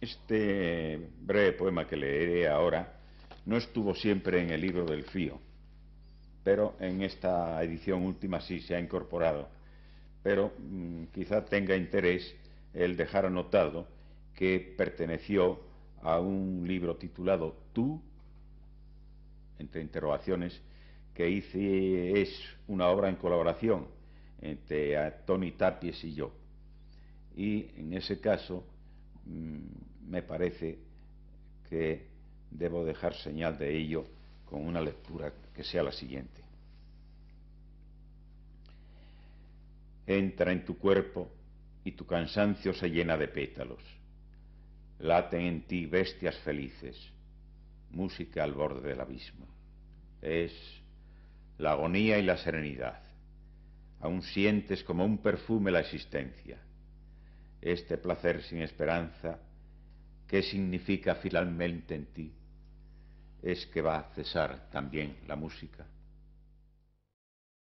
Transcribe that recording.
Este breve poema que leeré ahora no estuvo siempre en el libro del Fío, pero en esta edición última sí se ha incorporado. Pero mm, quizá tenga interés el dejar anotado que perteneció a un libro titulado Tú, entre interrogaciones, que hice, es una obra en colaboración entre eh, Tony Tapies y yo. Y en ese caso, mm, me parece que debo dejar señal de ello con una lectura que sea la siguiente. Entra en tu cuerpo y tu cansancio se llena de pétalos. Laten en ti bestias felices, música al borde del abismo. Es la agonía y la serenidad. Aún sientes como un perfume la existencia. Este placer sin esperanza ¿Qué significa finalmente en ti? Es que va a cesar también la música.